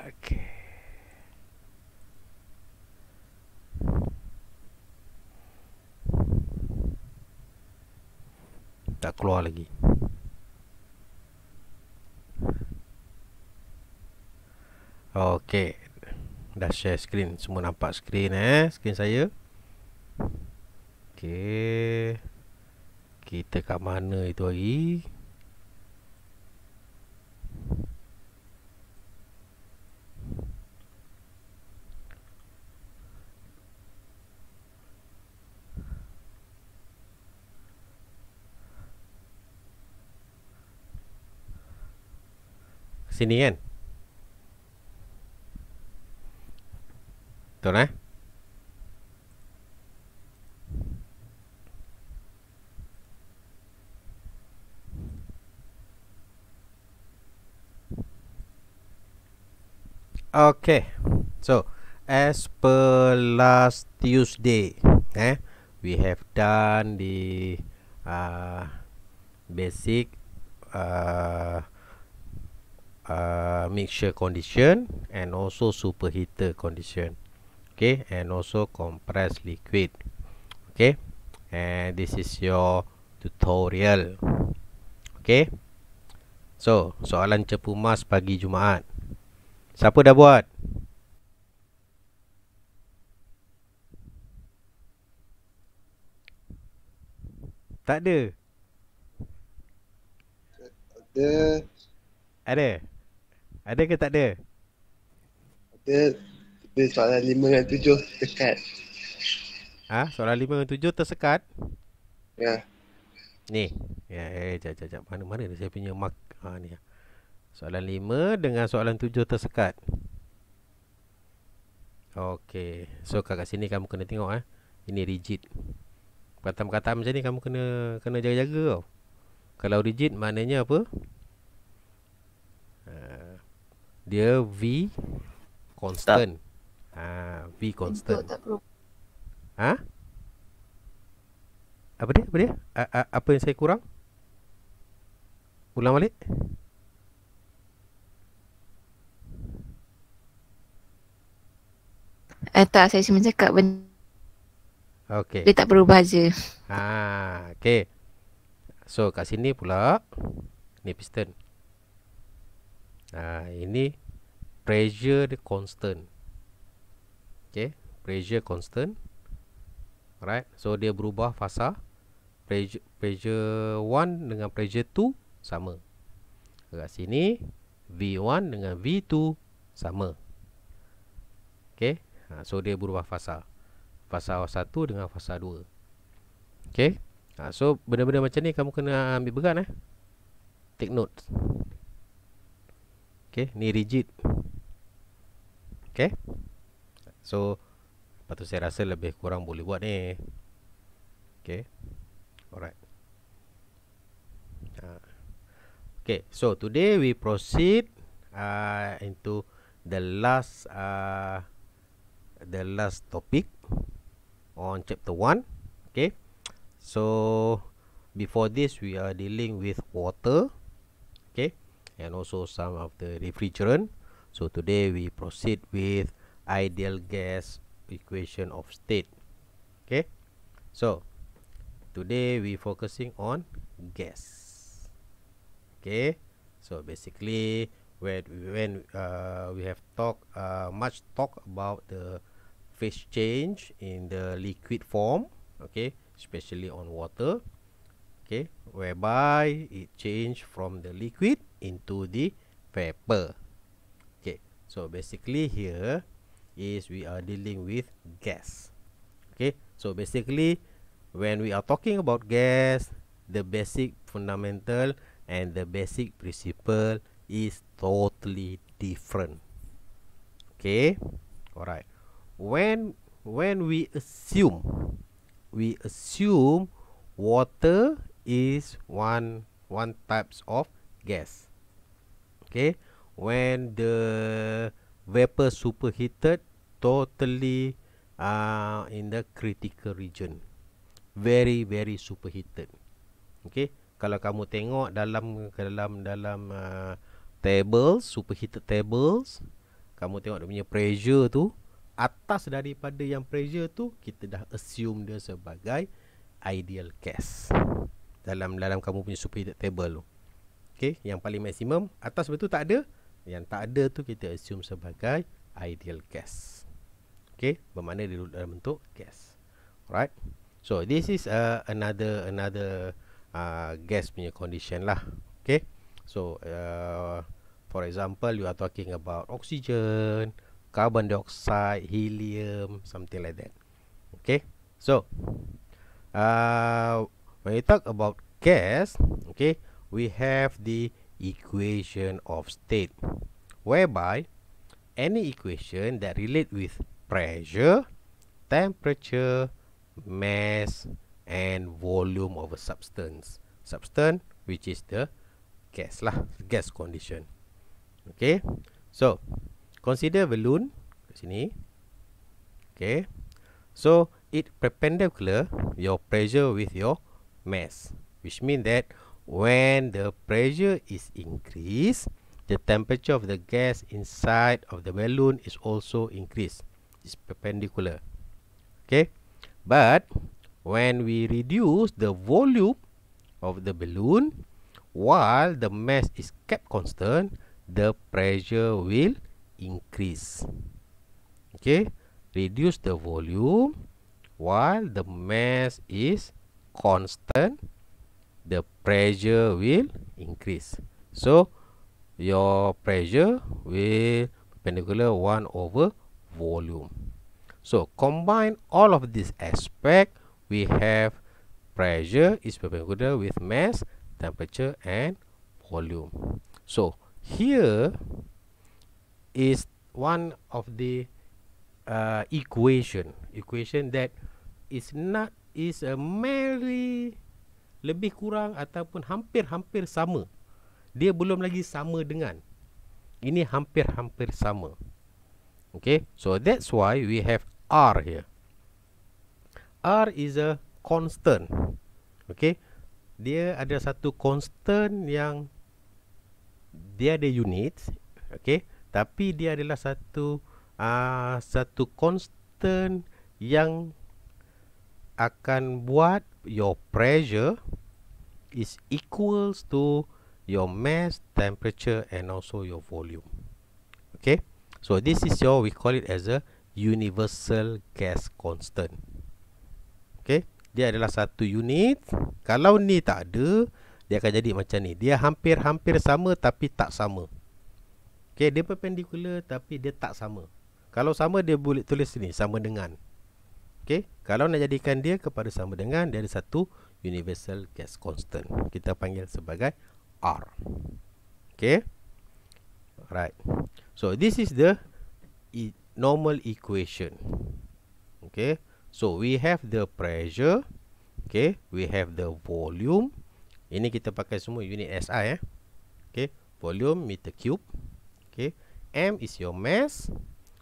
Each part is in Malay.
Tak keluar lagi Okay Dah share screen Semua nampak screen eh Screen saya Okay Kita kat mana itu hari sini kan Betul eh Okay So As per last Tuesday eh, We have done the uh, Basic uh, Uh, mixture condition and also superheater condition okay and also compressed liquid okay and this is your tutorial okay so soalan cepu mas pagi jumaat siapa dah buat tak ada ada ada ada ke tak ada? Ada. Ada soalan lima dengan tujuh tersekat. Ha? Soalan lima dengan tujuh tersekat? Ya. Yeah. Ni. Ya, eh, jap, jap, Mana, mana saya punya mark? Ha, ni. Soalan lima dengan soalan tujuh tersekat. Okey. So, kat sini kamu kena tengok. Eh. Ini rigid. Kata-kata macam ni kamu kena kena jaga-jaga tau. Kalau rigid maknanya apa? dia V constant. ha, V constant. Ah? Ha? Apa dia? Apa dia? A, a, apa yang saya kurang? Ulang balik. Eh tak, saya cuma cakap benda Okey. Dia tak berubah je. Ha, okey. So kat sini pula ni piston. Ha, ini pressure dia constant okay pressure constant right so dia berubah fasa pressure pressure 1 dengan pressure 2 sama kat sini V1 dengan V2 sama okay ha, so dia berubah fasa fasa 1 dengan fasa 2 okay ha, so benda-benda macam ni kamu kena ambil berat eh take note, okay ni rigid Okay So Lepas tu saya rasa lebih kurang boleh buat ni Okay Alright ah. Okay So today we proceed uh, Into The last uh, The last topic On chapter 1 Okay So Before this we are dealing with water Okay And also some of the refrigerant so today we proceed with ideal gas equation of state okay so today we focusing on gas okay so basically when when uh, we have talked uh, much talk about the phase change in the liquid form okay especially on water okay whereby it change from the liquid into the vapor So basically here is we are dealing with gas. Okay. So basically when we are talking about gas, the basic fundamental and the basic principle is totally different. Okay. All right. When when we assume we assume water is one one types of gas. Okay when the vapor superheated totally uh, in the critical region very very superheated okey kalau kamu tengok dalam dalam dalam uh, tables superheated tables kamu tengok dia punya pressure tu atas daripada yang pressure tu kita dah assume dia sebagai ideal case dalam dalam kamu punya superheated table tu okey yang paling maksimum atas betul tak ada yang tak ada tu kita assume sebagai ideal gas. Okay, bermakna dia dalam bentuk gas. Alright. So, this is uh, another another uh, gas punya condition lah. Okay. So, uh, for example, you are talking about oxygen, carbon dioxide, helium, something like that. Okay. So, uh, when you talk about gas, okay, we have the equation of state whereby any equation that relate with pressure, temperature, mass and volume of a substance. Substance which is the gas lah, gas condition. Okay, so consider balloon sini. Okay, so it perpendicular your pressure with your mass, which mean that when the pressure is increased, the temperature of the gas inside of the balloon is also increased. It's perpendicular. Okay. But when we reduce the volume of the balloon, while the mass is kept constant, the pressure will increase. Okay. Reduce the volume while the mass is constant the pressure will increase so your pressure will perpendicular 1 over volume so combine all of these aspect we have pressure is perpendicular with mass temperature and volume so here is one of the uh, equation equation that is not is a merely lebih kurang ataupun hampir-hampir sama. Dia belum lagi sama dengan. Ini hampir-hampir sama. Okay. So, that's why we have R here. R is a constant. Okay. Dia ada satu constant yang dia ada unit. Okay. Tapi dia adalah satu uh, satu constant yang akan buat your pressure is equals to your mass, temperature and also your volume. Okay? So this is your we call it as a universal gas constant. Okay? Dia adalah satu unit. Kalau ni tak ada, dia akan jadi macam ni. Dia hampir-hampir sama tapi tak sama. Okay, dia perpendicular tapi dia tak sama. Kalau sama dia boleh tulis ni sama dengan. Okey, kalau nak jadikan dia kepada sama dengan dia ada satu universal gas constant. Kita panggil sebagai R. Okey. Right. So this is the e normal equation. Okey. So we have the pressure. Okey, we have the volume. Ini kita pakai semua unit SI eh. Okey, volume meter cube. Okey, M is your mass.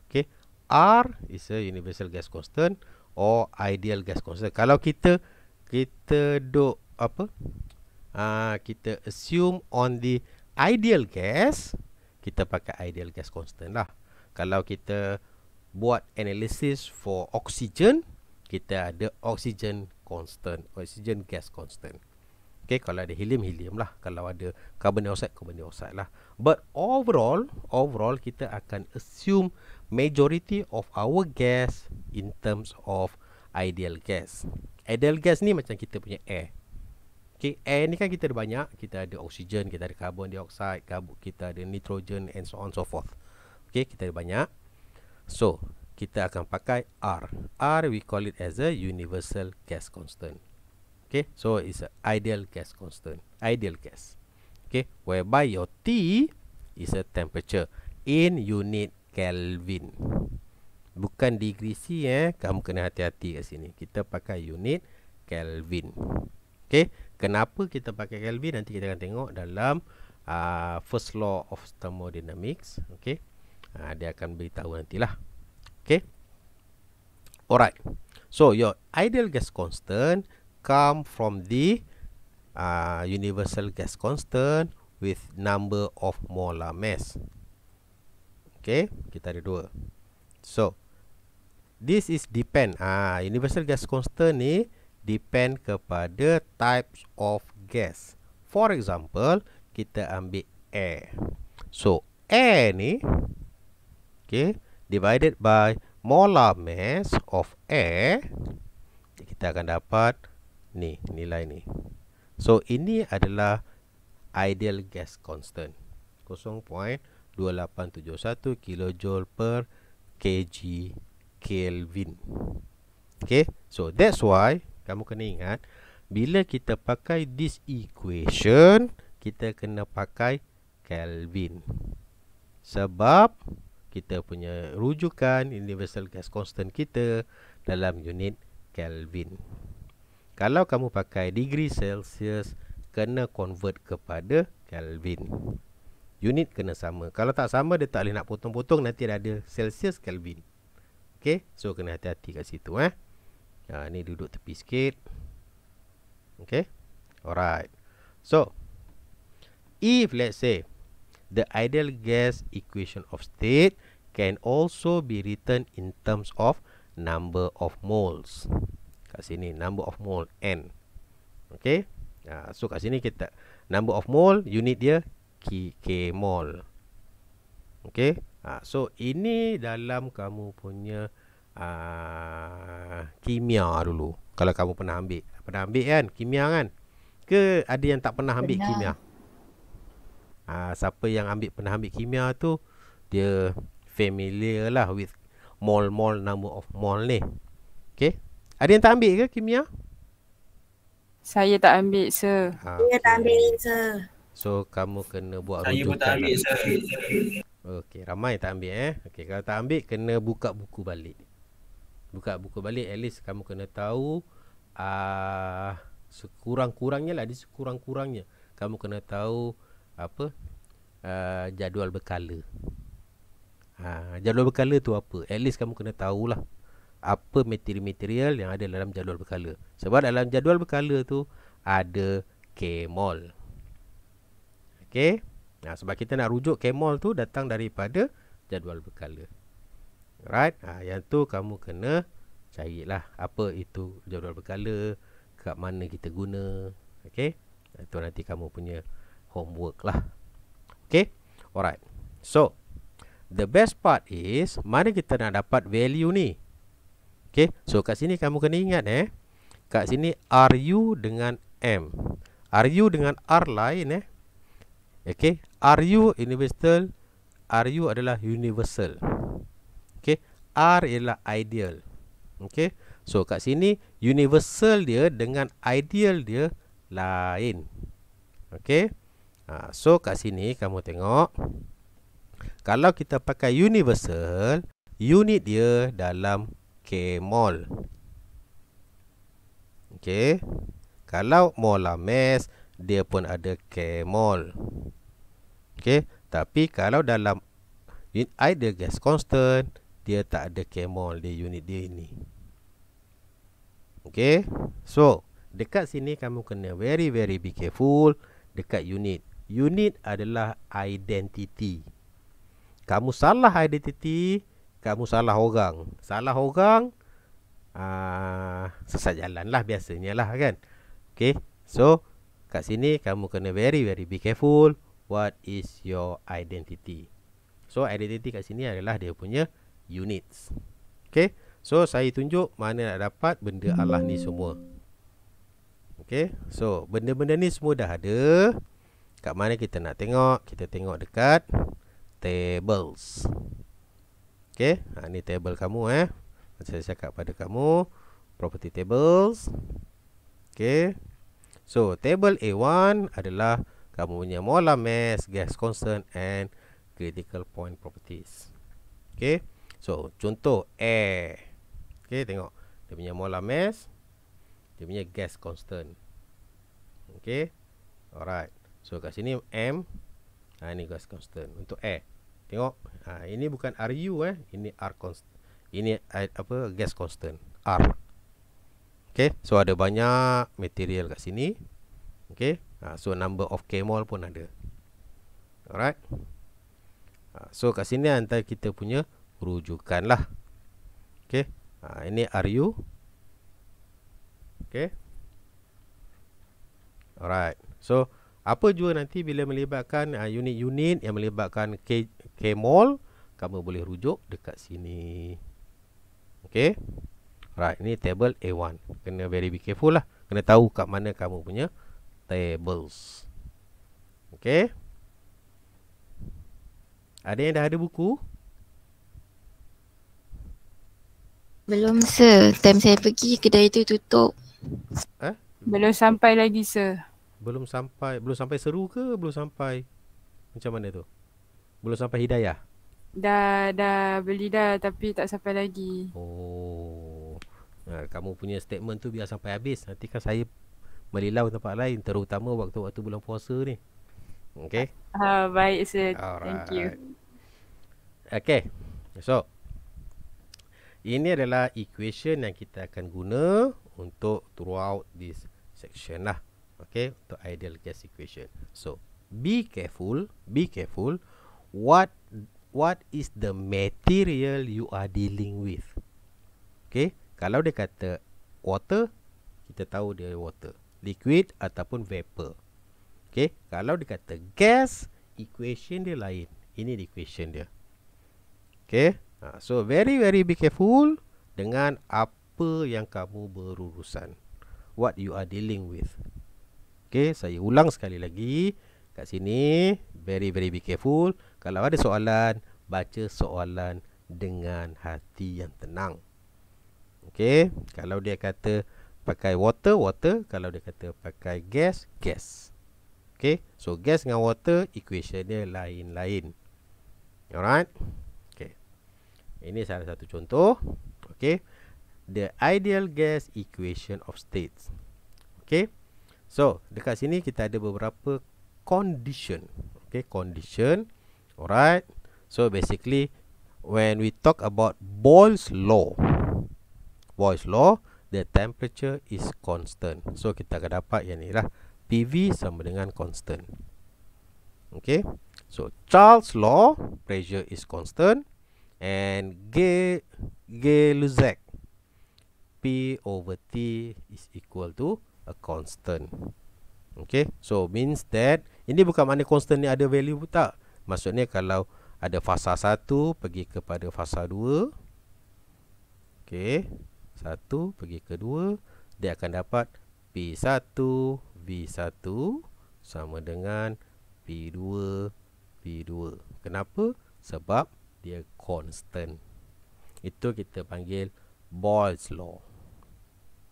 Okey, R is a universal gas constant or ideal gas constant. Kalau kita kita do apa? Ah uh, kita assume on the ideal gas, kita pakai ideal gas constant lah. Kalau kita buat analysis for oxygen, kita ada oxygen constant, oxygen gas constant. Okay, kalau ada helium, helium lah. Kalau ada carbon dioxide, carbon dioxide lah. But overall, overall kita akan assume majority of our gas in terms of ideal gas. Ideal gas ni macam kita punya air. Okay, air ni kan kita ada banyak. Kita ada oksigen, kita ada karbon dioxide, kita ada nitrogen and so on so forth. Okay, kita ada banyak. So, kita akan pakai R. R we call it as a universal gas constant. Okay, so it's an ideal gas constant. Ideal gas. Okay, whereby your T is a temperature in unit Kelvin Bukan degree C eh Kamu kena hati-hati kat sini Kita pakai unit Kelvin Okay Kenapa kita pakai Kelvin Nanti kita akan tengok dalam uh, First law of thermodynamics Okay uh, ah, Dia akan beritahu nantilah Okay Alright So your ideal gas constant Come from the uh, Universal gas constant With number of molar mass Okay, kita ada dua. So, this is depend. Ah, universal gas constant ni depend kepada types of gas. For example, kita ambil air. So, air ni, okay, divided by molar mass of air, kita akan dapat ni, nilai ni. So, ini adalah ideal gas constant. 0.1. 2871 kJ per kg Kelvin. Okay, so that's why kamu kena ingat bila kita pakai this equation kita kena pakai Kelvin sebab kita punya rujukan universal gas constant kita dalam unit Kelvin. Kalau kamu pakai degree Celsius kena convert kepada Kelvin unit kena sama. Kalau tak sama dia tak boleh nak potong-potong nanti dia ada Celsius Kelvin. Okay, so kena hati-hati kat situ eh. Ha ni duduk tepi sikit. Okey. Alright. So if let's say the ideal gas equation of state can also be written in terms of number of moles. Kat sini number of mole n. Okay, Ha so kat sini kita number of mole unit dia KK Mall Okay ha, So ini dalam kamu punya uh, Kimia dulu Kalau kamu pernah ambil Pernah ambil kan kimia kan Ke ada yang tak pernah ambil pernah. kimia ha, Siapa yang ambil pernah ambil kimia tu Dia familiar lah with Mall-mall nama of mall ni Okay Ada yang tak ambil ke kimia? Saya tak ambil, sir. Ha. Saya tak ambil, sir. So kamu kena buat saya rujukan Saya pun tak ambil lah. Okey ramai tak ambil eh Okey kalau tak ambil kena buka buku balik Buka buku balik at least kamu kena tahu uh, Sekurang-kurangnya lah di sekurang-kurangnya Kamu kena tahu Apa uh, Jadual berkala ha, Jadual berkala tu apa At least kamu kena tahulah apa material-material yang ada dalam jadual berkala Sebab dalam jadual berkala tu Ada K-Mall Okey. Nah, sebab kita nak rujuk kemol tu datang daripada jadual berkala. Right? Ha, ah, yang tu kamu kena carilah apa itu jadual berkala, kat mana kita guna. Okey. Itu nanti kamu punya homework lah. Okey. Alright. So, the best part is mana kita nak dapat value ni. Okey. So, kat sini kamu kena ingat eh. Kat sini RU dengan M. RU dengan R lain eh. Okay, are you universal? Are you adalah universal. Okay, are ialah ideal. Okay, so kat sini universal dia dengan ideal dia lain. Okay, ha, so kat sini kamu tengok. Kalau kita pakai universal, unit dia dalam K-mol. Okay, kalau molar mass, dia pun ada K-mol. Okey, tapi kalau dalam ideal gas constant, dia tak ada kemol di unit dia ini. Okey. So, dekat sini kamu kena very very be careful dekat unit. Unit adalah identity. Kamu salah identity, kamu salah orang. Salah orang Uh, sesat jalan lah biasanya lah kan Okey, So Kat sini kamu kena very very be careful what is your identity so identity kat sini adalah dia punya units Okay. so saya tunjuk mana nak dapat benda Allah ni semua Okay. so benda-benda ni semua dah ada kat mana kita nak tengok kita tengok dekat tables Okay. ha ni table kamu eh macam saya cakap pada kamu property tables Okay. so table A1 adalah kamu punya molar mass, gas constant and critical point properties. Okay. So, contoh air. Okay, tengok. Dia punya molar mass, dia punya gas constant. Okay. Alright. So, kat sini M. Ha, ini gas constant. Untuk air. Tengok. Ha, ini bukan RU eh. Ini R constant. Ini eh, apa gas constant. R. Okay. So, ada banyak material kat sini. Okay ha, So number of camel pun ada Alright ha, So kat sini antara kita punya Rujukan lah Okay ha, Ini are you Okay Alright So apa juga nanti bila melibatkan uh, unit-unit yang melibatkan K- K-Mall Kamu boleh rujuk dekat sini Okay Alright. ini table A1 Kena very be careful lah Kena tahu kat mana kamu punya tables. Okey. Ada yang dah ada buku? Belum sir. Time saya pergi kedai tu tutup. Eh? Belum sampai lagi sir. Belum sampai, belum sampai seru ke belum sampai macam mana tu? Belum sampai hidayah. Dah dah beli dah tapi tak sampai lagi. Oh. kamu punya statement tu biar sampai habis. Nanti kan saya melilau tempat lain terutama waktu-waktu bulan puasa ni. Okey. Uh, baik sir. Alright. Thank you. Okey. So ini adalah equation yang kita akan guna untuk throughout this section lah. Okey, untuk ideal gas equation. So, be careful, be careful what what is the material you are dealing with. Okey, kalau dia kata water, kita tahu dia water liquid ataupun vapor. Okey, kalau dikata gas, equation dia lain. Ini dia equation dia. Okey. Ha, so very very be careful dengan apa yang kamu berurusan. What you are dealing with. Okey, saya ulang sekali lagi kat sini very very be careful kalau ada soalan, baca soalan dengan hati yang tenang. Okey, kalau dia kata pakai water, water. Kalau dia kata pakai gas, gas. Okay. So, gas dengan water, equation dia lain-lain. Alright. Okay. Ini salah satu contoh. Okay. The ideal gas equation of states. Okay. So, dekat sini kita ada beberapa condition. Okay. Condition. Alright. So, basically, when we talk about Boyle's law. Boyle's law the temperature is constant. So kita akan dapat yang lah PV sama dengan constant. Okay. So Charles law pressure is constant and Gay-Lussac P over T is equal to a constant. Okay. So means that ini bukan mana constant ni ada value tak. Maksudnya kalau ada fasa 1 pergi kepada fasa 2 Okay. 1 pergi ke 2 dia akan dapat P1 V1 sama dengan P2 p 2 kenapa sebab dia constant itu kita panggil Boyle's law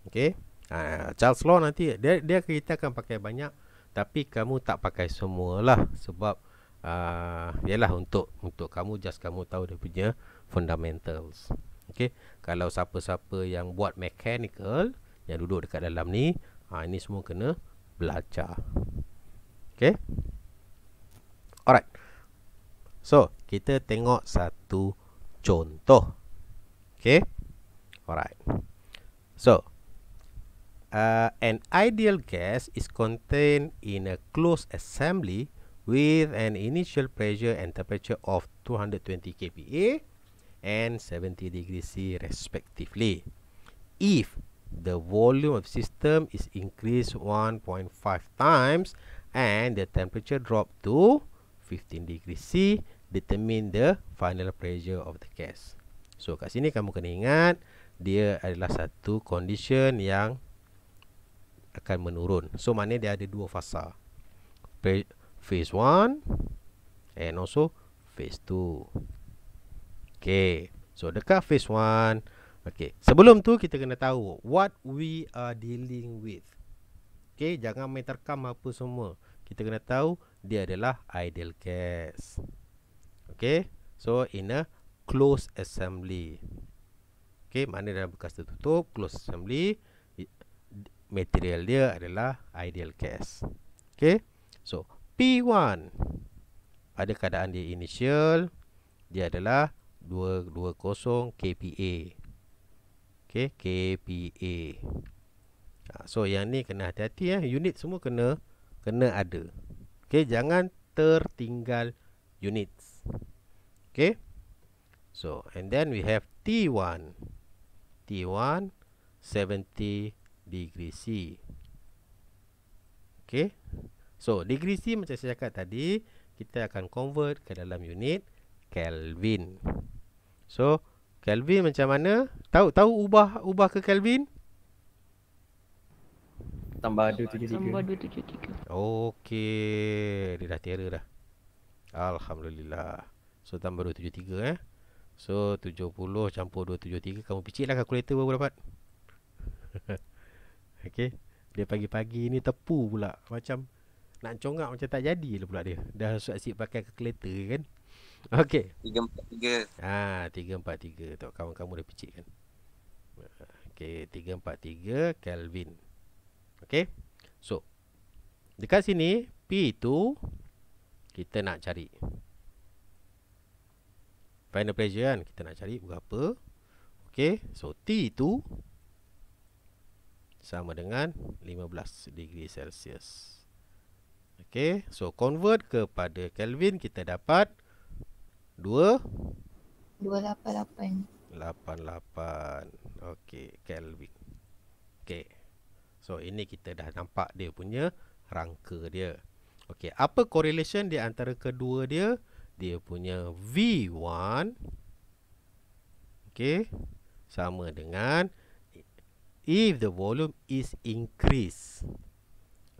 okey uh, Charles law nanti dia dia kita akan pakai banyak tapi kamu tak pakai semualah sebab uh, ah, ialah untuk untuk kamu just kamu tahu dia punya fundamentals Okey, kalau siapa-siapa yang buat mechanical yang duduk dekat dalam ni, ha ini semua kena belajar. Okey. Alright. So, kita tengok satu contoh. Okey. Alright. So, uh, an ideal gas is contained in a closed assembly with an initial pressure and temperature of 220 kPa and 70 degrees C respectively. If the volume of system is increased 1.5 times and the temperature drop to 15 degrees C, determine the final pressure of the gas. So, kat sini kamu kena ingat dia adalah satu condition yang akan menurun. So, maknanya dia ada dua fasa. Phase 1 and also phase 2. Okay, so dekat phase one. Okay, sebelum tu kita kena tahu what we are dealing with. Okay, jangan main terkam apa semua. Kita kena tahu dia adalah ideal gas. Okay, so in a closed assembly. Okay, mana dalam bekas tertutup, close assembly. Material dia adalah ideal gas. Okay, so P1 pada keadaan dia initial, dia adalah 220 kPa okay kPa ha, so yang ni kena hati-hati eh. unit semua kena kena ada okay jangan tertinggal unit okay so and then we have T1 T1 70 degree C okay so degree C macam saya cakap tadi kita akan convert ke dalam unit Kelvin. So Kelvin macam mana? Tahu tahu ubah ubah ke Kelvin? Tambah 273. Tambah 273. Okey, dia dah terer dah. Alhamdulillah. So tambah 273 eh. So 70 campur 273 kamu picitlah kalkulator baru dapat. Okey. Dia pagi-pagi ni tepu pula macam nak congak macam tak jadi lah pula dia. Dah asyik pakai kalkulator kan. Okey. 343. Ah, ha, 343 tu kawan kamu dah picit kan. Okey, 343 Kelvin. Okey. So dekat sini P tu kita nak cari final pressure kan kita nak cari berapa okey so T tu sama dengan 15 degree Celsius okey so convert kepada Kelvin kita dapat Dua? Dua lapan lapan. Lapan lapan. Okey, Kelvin. Okey. So, ini kita dah nampak dia punya rangka dia. Okey, apa correlation di antara kedua dia? Dia punya V1. Okey. Sama dengan if the volume is increased.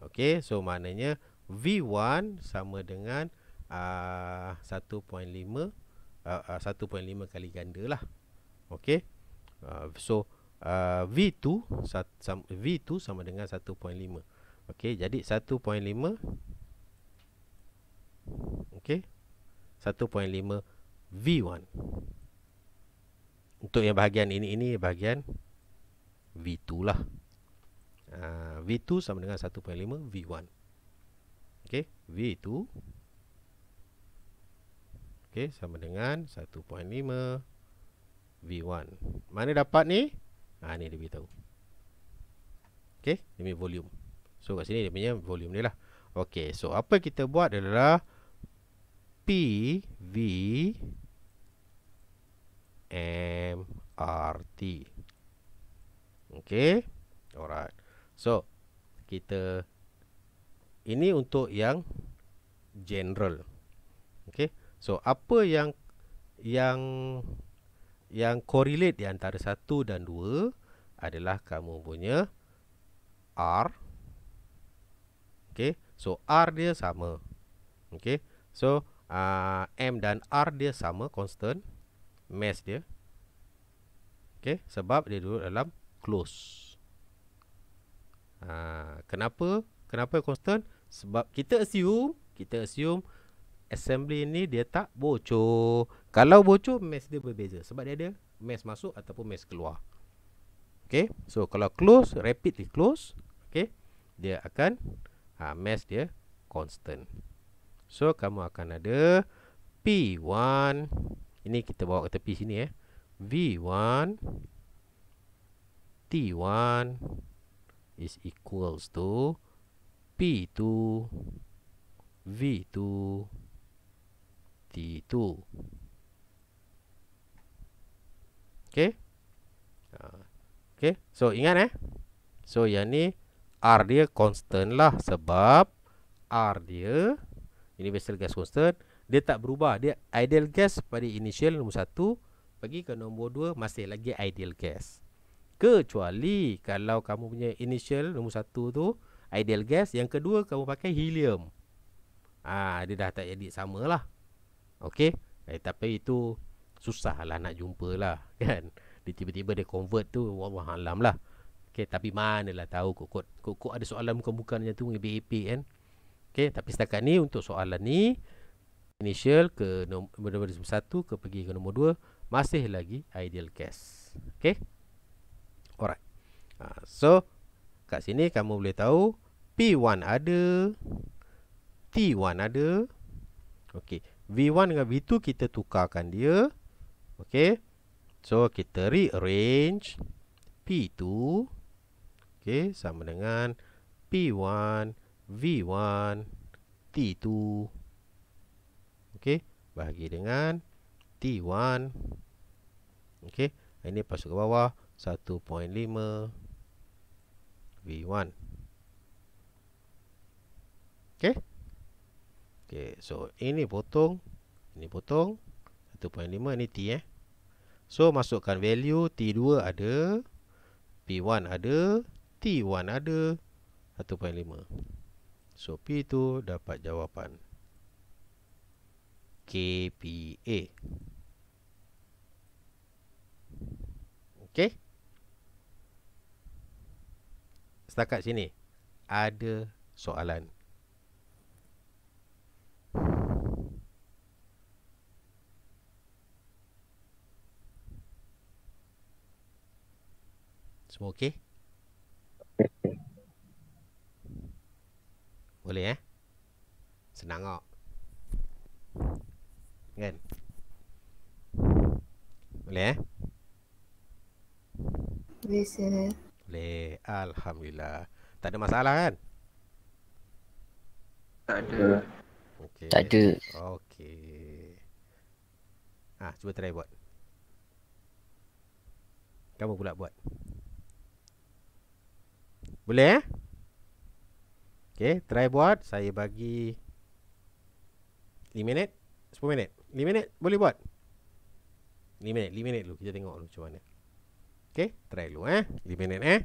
Okey, so maknanya V1 sama dengan V1. 1.5 uh, 1.5 kali ganda lah ok uh, so uh, V2 V2 sama dengan 1.5 ok jadi 1.5 ok 1.5 V1 untuk yang bahagian ini ini bahagian V2 lah uh, ah, V2 sama dengan 1.5 V1 ok V2 Okey sama dengan 1.5 V1 mana dapat ni ha, ni dia beritahu ok, dia volume so kat sini dia punya volume ni lah Okey so apa kita buat adalah P V M R T Okey alright so, kita ini untuk yang general Okey. So apa yang yang yang correlate di antara satu dan dua adalah kamu punya R. okay? so R dia sama. okay? So uh, M dan R dia sama constant mass dia. okay? sebab dia duduk dalam close. Uh, kenapa? Kenapa constant? Sebab kita assume, kita assume assembly ni dia tak bocor. Kalau bocor, mesh dia berbeza. Sebab dia ada mesh masuk ataupun mesh keluar. Okay. So, kalau close, rapidly close. Okay. Dia akan, ha, mesh dia constant. So, kamu akan ada P1. Ini kita bawa ke tepi sini eh. V1. T1 is equals to P2 V2 seperti itu Okay Okay So ingat eh So yang ni R dia constant lah Sebab R dia Universal gas constant Dia tak berubah Dia ideal gas pada initial nombor 1 Pergi ke nombor 2 Masih lagi ideal gas Kecuali Kalau kamu punya initial nombor 1 tu Ideal gas Yang kedua kamu pakai helium Ah Dia dah tak jadi sama lah Okey. Eh, tapi itu susah lah nak jumpa lah kan. Dia tiba-tiba dia convert tu Wah alam lah okay, Tapi mana lah tahu kot-kot Kot-kot ada soalan bukan-bukannya tu Lebih kan okay, Tapi setakat ni untuk soalan ni Initial ke nombor, nombor satu Ke pergi ke nombor dua Masih lagi ideal case Okay Alright ha, So Kat sini kamu boleh tahu P1 ada T1 ada Okay V1 dengan V2 kita tukarkan dia. Okey. So kita rearrange P2 okey sama dengan P1 V1 T2 okey bahagi dengan T1 okey ini pasuk ke bawah 1.5 V1 okey Okey, so ini potong, ini potong 1.5 ni t eh. So masukkan value t2 ada, p1 ada, t1 ada 1.5. So p tu dapat jawapan kpa. Okey. Setakat sini ada soalan Semua okey? Boleh eh? Senang kok. Kan? Boleh eh? Boleh, sir. Boleh. Alhamdulillah. Tak ada masalah kan? Tak ada. Okay. Tak ada. Okey. Ah, cuba try buat. Kamu pula buat. Boleh eh? Okay, try buat. Saya bagi 5 minit. 10 minit. 5 minit boleh buat? 5 minit. 5 minit dulu. Kita tengok dulu macam mana. Okay, try dulu eh. 5 minit eh.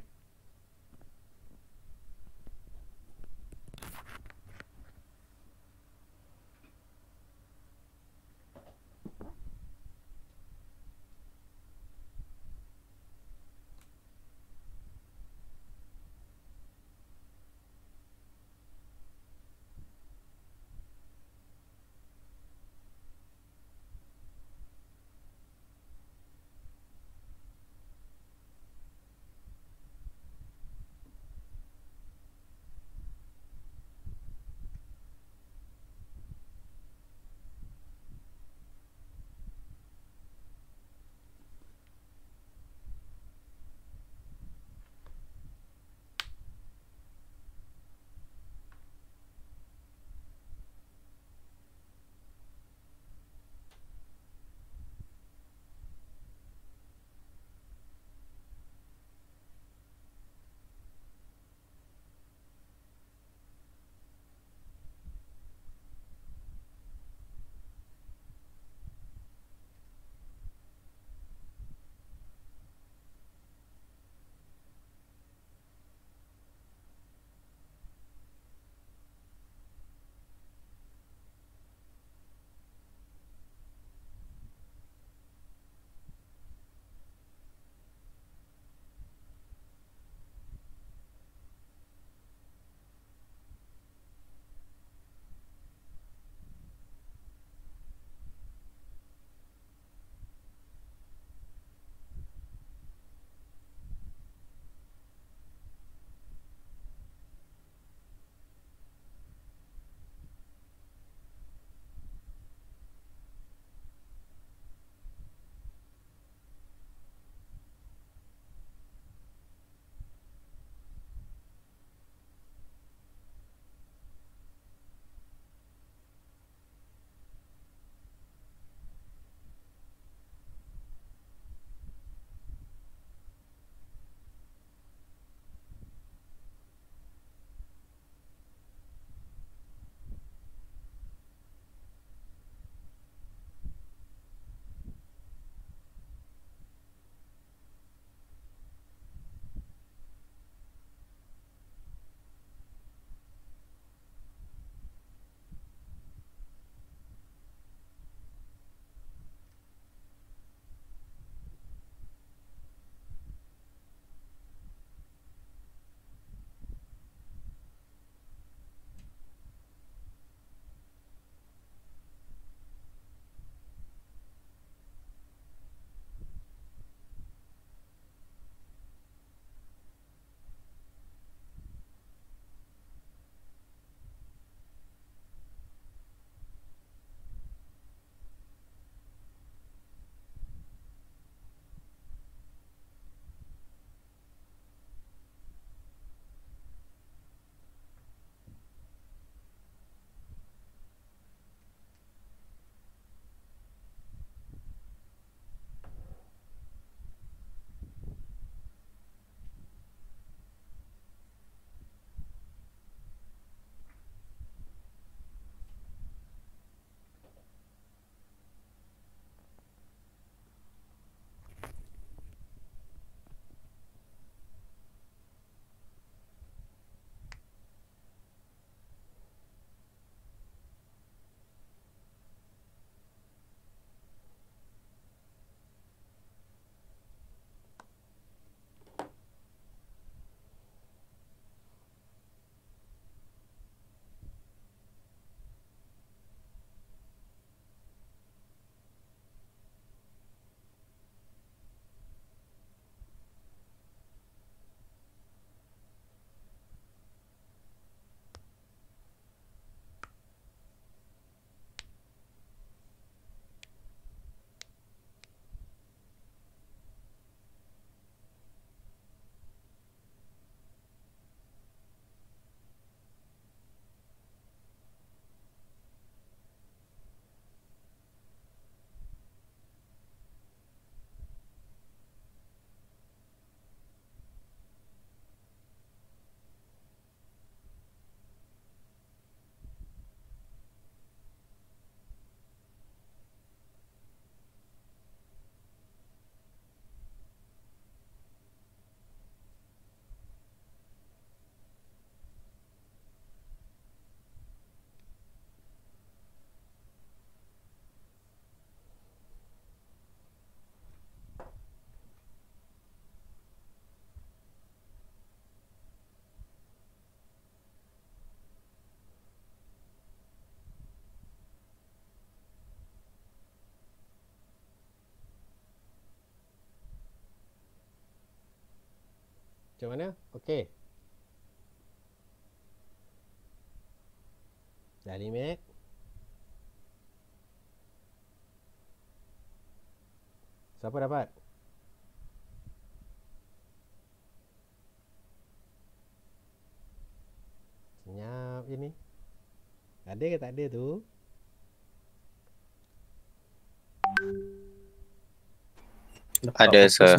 macam mana okey dah 5 minit siapa dapat senyap ini ada ke tak ada tu ada sir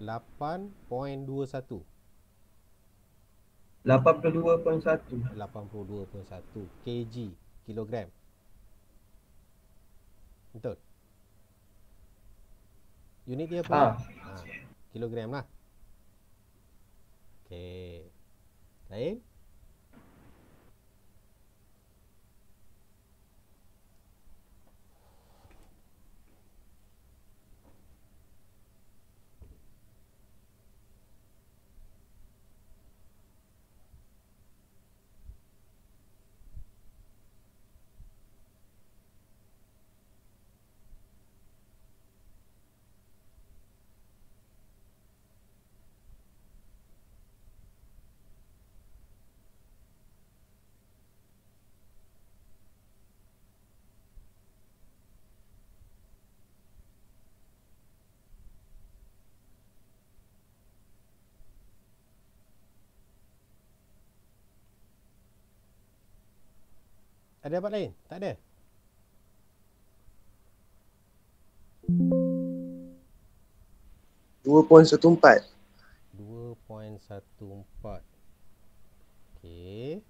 82.1 kg kilogram betul unit dia apa ha. ha. kilogram lah Okay. lain Ada dapat lain? Tak ada. Dua poin satu empat. Dua poin satu empat. Okay.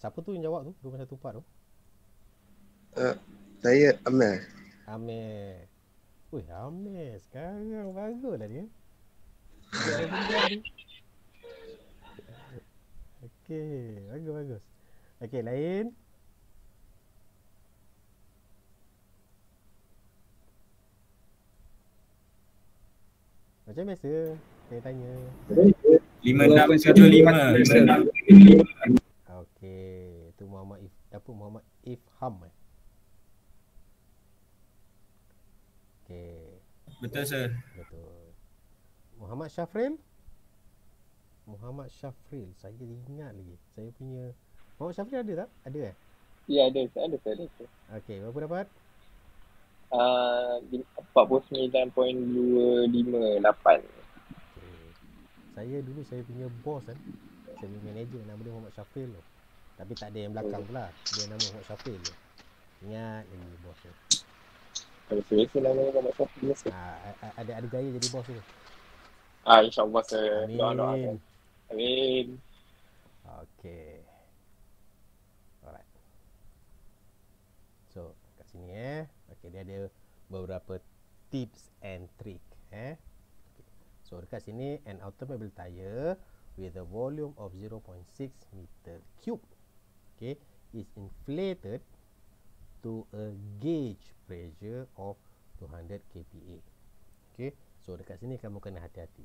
Siapa tu yang jawab tu? Dua poin satu empat tu? Uh, saya Amir. Amir. Wih, Amir. Sekarang bagus lah dia. Okay, bagus-bagus. Okey, lain. Macam biasa, saya tanya. 5615. Okey, tu Muhammad If, apa Muhammad Ifham eh? Okey. Betul, sir. Betul. Muhammad Syafril? Muhammad Syafril, saya ingat lagi. Saya punya Oh Syafri ada tak? Ada eh? Ya ada, saya ada, saya ada. Okey, berapa dapat? Uh, 49.258 okay. Saya dulu saya punya bos kan Saya punya manager nama dia Muhammad Syafir tu Tapi tak ada yang belakang pula Dia nama Muhammad Syafir tu Ingat ini eh, bos tu Kalau saya tu nama Muhammad Syafir tu ah, ada, ada gaya jadi bos tu Ah, insyaAllah saya Amin Amin Okay eh. Okey, dia ada beberapa tips and trick, eh. Okay. So dekat sini an automobile tyre with a volume of 0.6 meter cube, okey, is inflated to a gauge pressure of 200 kPa. Okey, so dekat sini kamu kena hati-hati.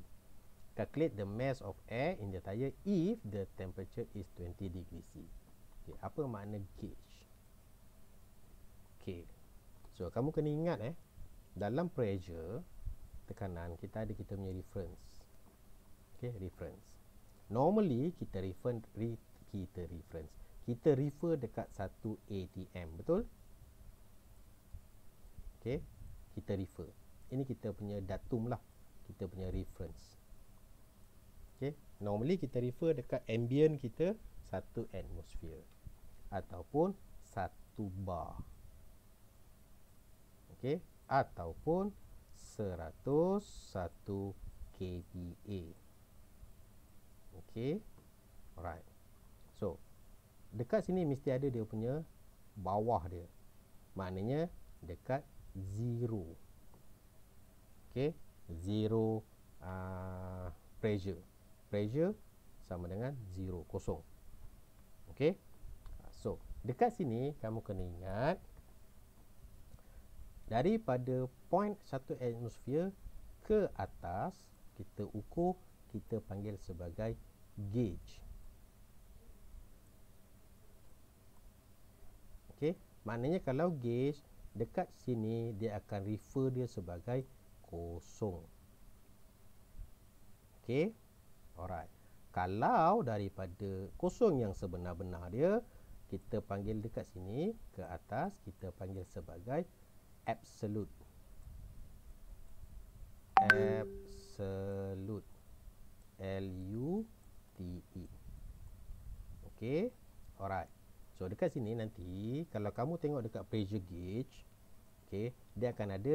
Calculate the mass of air in the tyre if the temperature is 20 degree C. Okay, apa makna gauge? Okay. So kamu kena ingat eh dalam pressure tekanan kita ada kita punya reference. okay reference. Normally kita refer re, kita reference. Kita refer dekat satu ATM, betul? Okay kita refer. Ini kita punya datum lah. Kita punya reference. Okay normally kita refer dekat ambient kita satu atmosphere ataupun satu bar okey ataupun 101 kba okey alright so dekat sini mesti ada dia punya bawah dia maknanya dekat 0 okey 0 uh, ah, pressure pressure sama dengan 0 kosong okey so dekat sini kamu kena ingat daripada point satu atmosfer ke atas kita ukur kita panggil sebagai gauge okey maknanya kalau gauge dekat sini dia akan refer dia sebagai kosong okey alright kalau daripada kosong yang sebenar-benar dia kita panggil dekat sini ke atas kita panggil sebagai absolute absolute l u t e okey alright so dekat sini nanti kalau kamu tengok dekat pressure gauge okey dia akan ada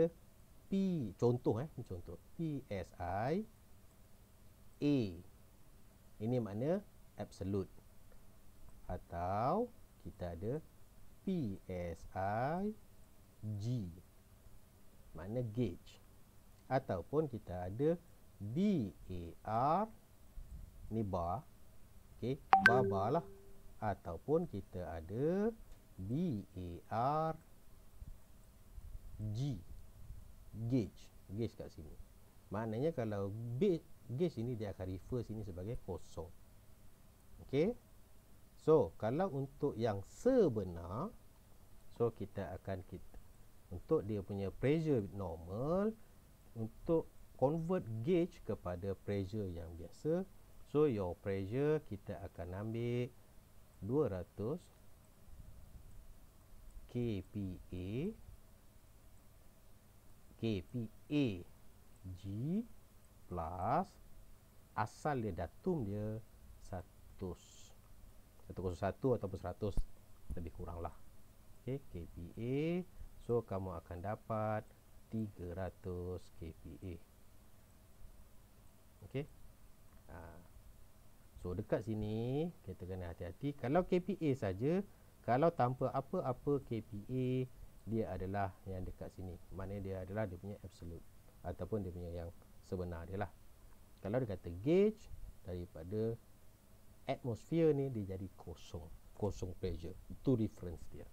p contoh eh ni contoh p s i a ini makna absolute atau kita ada p s i g makna gauge ataupun kita ada B A R ni bar okay bar bar lah ataupun kita ada B A R G gauge gauge kat sini maknanya kalau gauge ini dia akan refer sini sebagai kosong okay so kalau untuk yang sebenar so kita akan kita untuk dia punya pressure normal untuk convert gauge kepada pressure yang biasa so your pressure kita akan ambil 200 kPa kPa g plus asal dia datum dia 100 101 ataupun 100 lebih kurang lah, okey kPa So kamu akan dapat 300 kPa Ok ha. So dekat sini Kita kena hati-hati Kalau kPa saja, Kalau tanpa apa-apa kPa Dia adalah yang dekat sini Maknanya dia adalah dia punya absolute Ataupun dia punya yang sebenar dia lah Kalau dia kata gauge Daripada atmosfer ni Dia jadi kosong Kosong pressure Itu reference dia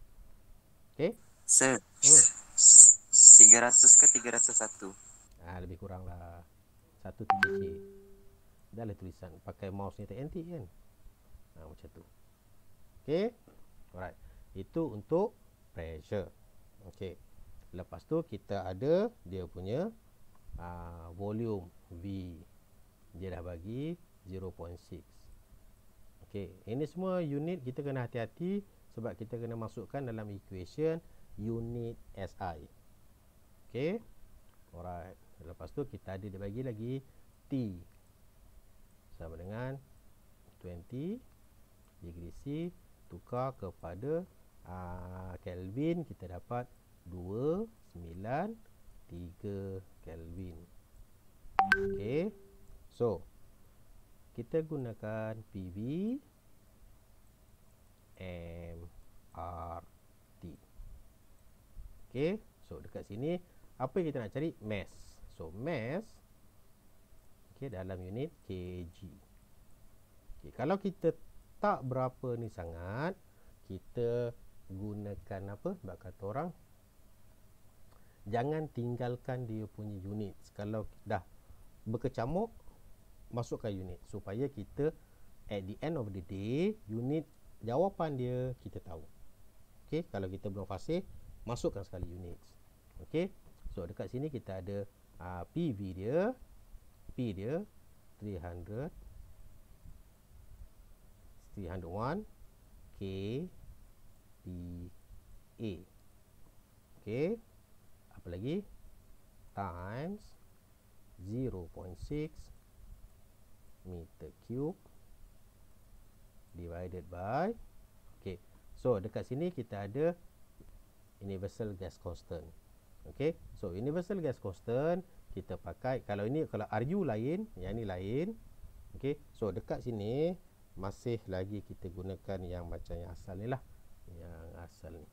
Okay Se, Hmm. 300 ke 301? Ah, lebih kurang lah. 1 3 Dah ada lah tulisan. Pakai mouse ni TNT kan? Ha, macam tu. Okay. Alright. Itu untuk pressure. Okay. Lepas tu kita ada dia punya uh, volume V. Dia dah bagi 0.6. Okay. Ini semua unit kita kena hati-hati sebab kita kena masukkan dalam equation unit SI. Okey. Alright. Lepas tu kita ada dia bagi lagi T sama dengan 20 degree C tukar kepada uh, Kelvin kita dapat 293 Kelvin. Okey. So kita gunakan PV MR Okey, so dekat sini apa yang kita nak cari? Mass. So mass okey dalam unit kg. Okey, kalau kita tak berapa ni sangat, kita gunakan apa? Bak kata orang jangan tinggalkan dia punya unit. Kalau dah berkecamuk masukkan unit supaya kita at the end of the day unit jawapan dia kita tahu. Okey, kalau kita belum fasih masukkan sekali unit okey so dekat sini kita ada uh, ah, pv dia p dia 300 301 k p a okey apa lagi times 0.6 meter cube divided by okey so dekat sini kita ada universal gas constant. Okey. So universal gas constant kita pakai kalau ini kalau RU lain, yang ni lain. Okey. So dekat sini masih lagi kita gunakan yang macam yang asal ni lah Yang asal ni.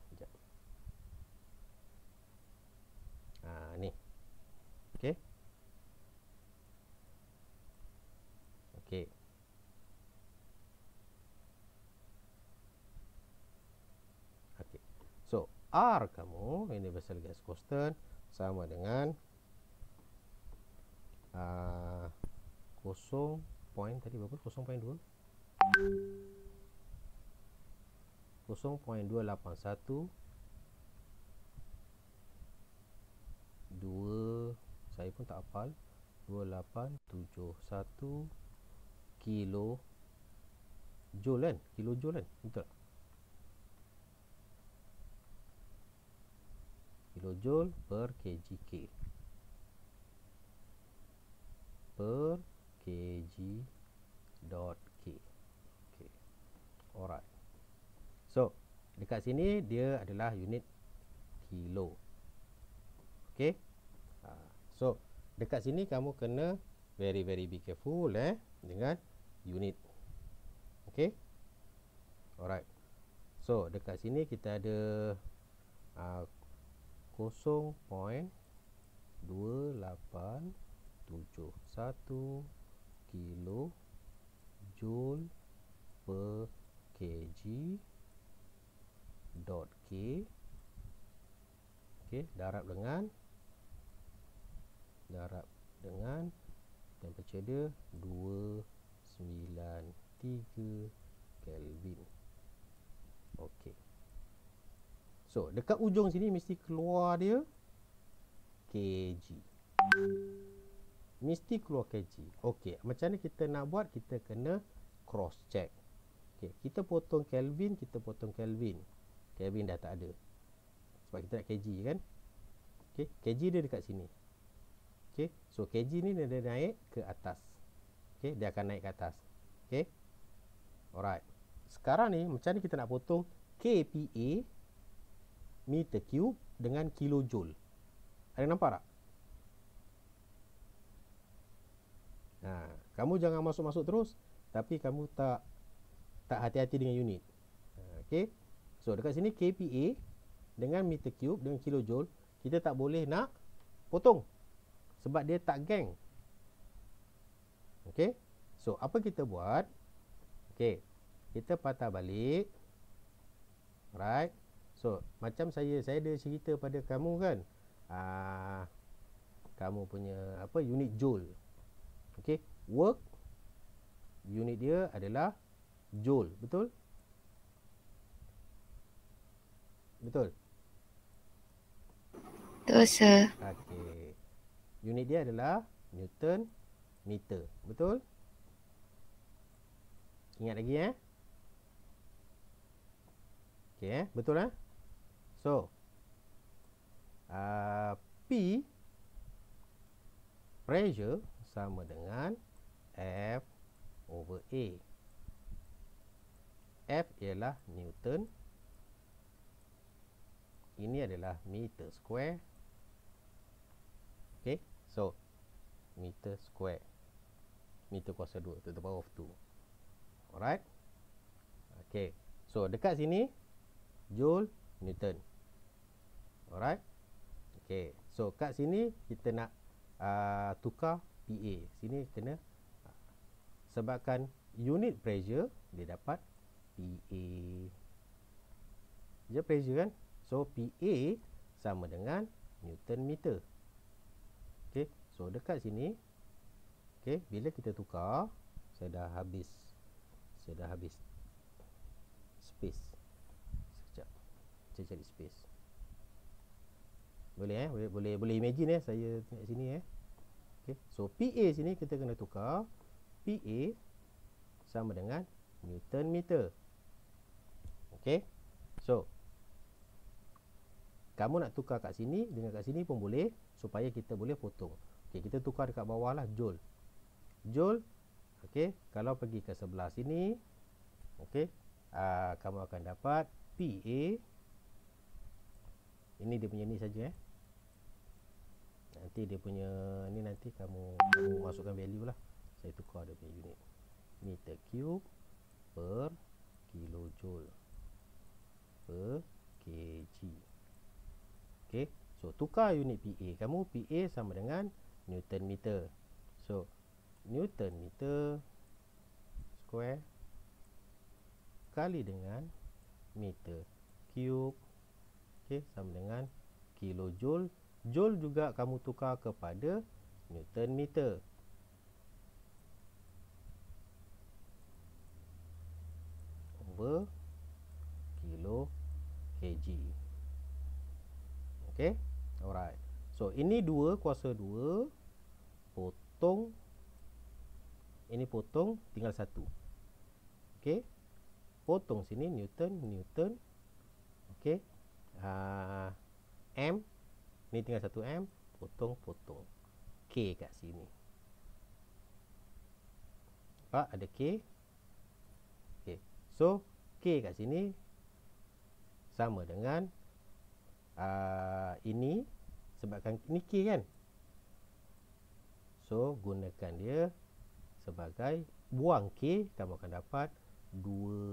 Ah ha, ni. R kamu ini universal gas constant sama dengan uh, kosong uh, poin tadi berapa kosong poin dua kosong poin dua lapan satu dua saya pun tak apal dua lapan tujuh satu kilo joulean kilo joulean betul tak? kJ per kg k per kg dot K okay. alright so dekat sini dia adalah unit kilo ok ha, so dekat sini kamu kena very very be careful eh dengan unit ok alright so dekat sini kita ada uh, 0.2871 kilo joule per kg dot k okey darab dengan darab dengan temperature dia 293 kelvin okey So, dekat ujung sini mesti keluar dia KG. Mesti keluar KG. Okey, macam mana kita nak buat? Kita kena cross check. Okey, kita potong Kelvin, kita potong Kelvin. Kelvin dah tak ada. Sebab kita nak KG kan? Okey, KG dia dekat sini. Okey, so KG ni dia naik ke atas. Okey, dia akan naik ke atas. Okey. Alright. Sekarang ni macam mana kita nak potong KPA meter cube dengan kilojoule. Ada nampak tak? Nah, kamu jangan masuk-masuk terus tapi kamu tak tak hati-hati dengan unit. Okey. So dekat sini KPA dengan meter cube dengan kilojoule kita tak boleh nak potong sebab dia tak geng. Okey. So apa kita buat? Okey. Kita patah balik. Right. So macam saya saya ada cerita pada kamu kan uh, kamu punya apa unit joule. Okey, work unit dia adalah joule, betul? Betul. Betul, se. Okey. Unit dia adalah Newton meter, betul? Ingat lagi eh? Okey, eh? betul eh? So uh, P pressure sama dengan F over A. F ialah Newton. Ini adalah meter square. Okay. So, meter square. Meter kuasa 2 to the power of 2. Alright. Okay. So, dekat sini, Joule Newton. Alright. Okay. So, kat sini kita nak uh, tukar PA. Sini kena uh, sebabkan unit pressure dia dapat PA. Dia pressure kan? So, PA sama dengan Newton meter. Okay. So, dekat sini. Okay. Bila kita tukar. Saya dah habis. Saya dah habis. Space. Sekejap. Saya cari space boleh eh boleh boleh, boleh imagine eh saya tengok sini eh okey so PA sini kita kena tukar PA sama dengan Newton meter okey so kamu nak tukar kat sini dengan kat sini pun boleh supaya kita boleh potong okey kita tukar dekat bawah lah joule joule okey kalau pergi ke sebelah sini okey uh, kamu akan dapat PA ini dia punya ni saja eh nanti dia punya ni nanti kamu, kamu masukkan value lah saya tukar dia punya unit meter cube per kilojoule per kg Okay, so tukar unit PA kamu PA sama dengan newton meter so newton meter square kali dengan meter cube Okay, sama dengan kilojoule Joule juga kamu tukar kepada Newton meter. Over kilo kg. Okay, Alright. So ini dua kuasa dua potong ini potong tinggal satu. Okay, Potong sini Newton, Newton. Okay, uh, M ni tinggal 1M potong potong K kat sini nampak ada K ok so K kat sini sama dengan uh, ini sebabkan ini K kan so gunakan dia sebagai buang K kamu akan dapat 287.1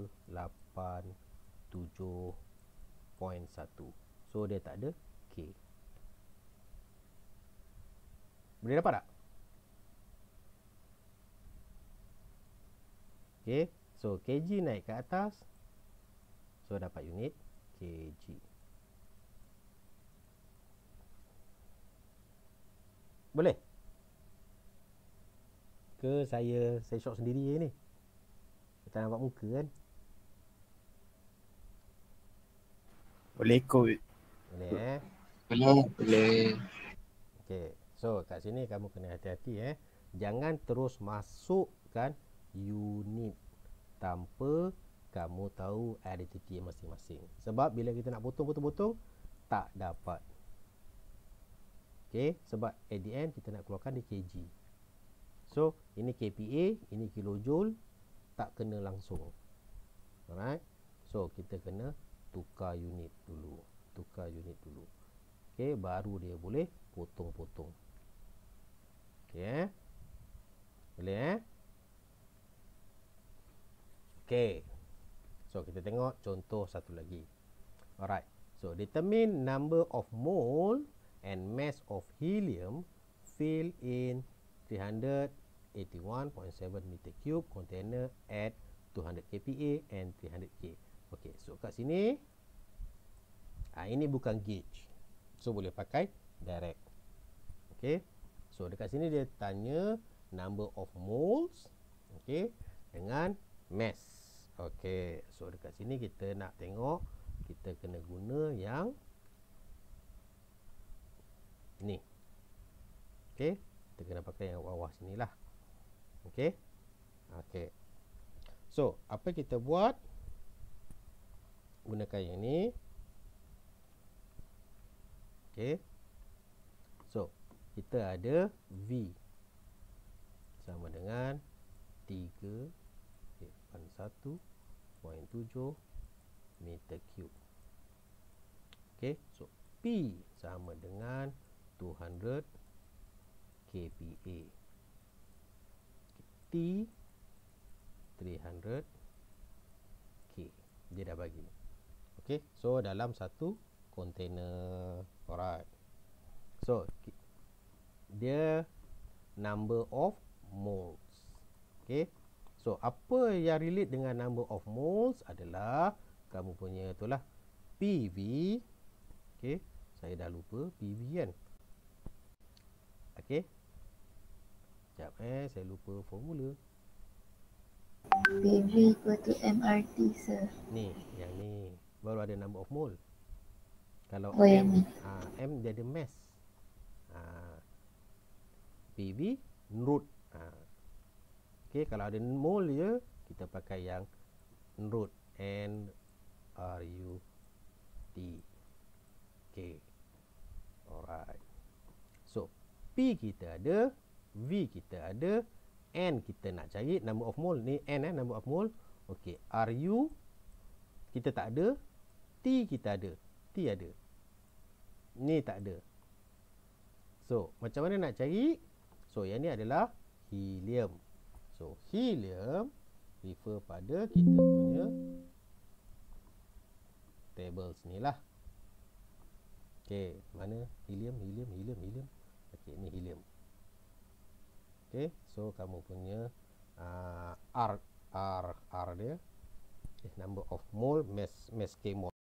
so dia tak ada Boleh dapat tak? Ok. So, kg naik ke atas. So, dapat unit kg. Boleh? Ke saya, saya shock sendiri je ni. Kita nampak muka kan? Boleh ikut. Boleh eh? Boleh, boleh. Okay. So kat sini kamu kena hati-hati eh. Jangan terus masukkan unit tanpa kamu tahu identiti masing-masing. Sebab bila kita nak potong-potong-potong tak dapat. Okey, sebab at kita nak keluarkan di kg. So ini KPA, ini kilojoule tak kena langsung. Alright. So kita kena tukar unit dulu. Tukar unit dulu. Okey, baru dia boleh potong-potong. Okey. Boleh eh? Okey. So kita tengok contoh satu lagi. Alright. So determine number of mole and mass of helium filled in 381.7 meter cube container at 200 kPa and 300 K. Okey. So kat sini ah ini bukan gauge. So boleh pakai direct. Okey. So dekat sini dia tanya number of moles okey dengan mass. Okey. So dekat sini kita nak tengok kita kena guna yang ni. Okey. Kita kena pakai yang bawah lah, Okey. Okey. So, apa kita buat? Gunakan yang ni. Okey kita ada V sama dengan 381.7 meter kub. Okey, so P sama dengan 200 kPa. T 300 K. Dia dah bagi. Okey, so dalam satu container. Alright. So, dia number of moles. Okay. So, apa yang relate dengan number of moles adalah kamu punya itulah PV. Okay. Saya dah lupa PV kan. Okay. Sekejap eh. Saya lupa formula. PV equal to MRT, sir. Ni. Yang ni. Baru ada number of moles, Kalau oh, M. Yang ah, Ha, M dia ada mass. PV root. Ha. Okey, kalau ada mole dia, kita pakai yang root. N R U T. Okay, Alright. So, P kita ada, V kita ada, N kita nak cari number of mole ni N eh number of mole. Okay, R U kita tak ada, T kita ada. T ada. Ni tak ada. So, macam mana nak cari? So yang ni adalah helium. So helium refer pada kita punya tables ni lah. Okay, mana helium helium helium helium. Okey, ni helium. Okey, so kamu punya uh, R R R dia eh, number of mole mass mass k mole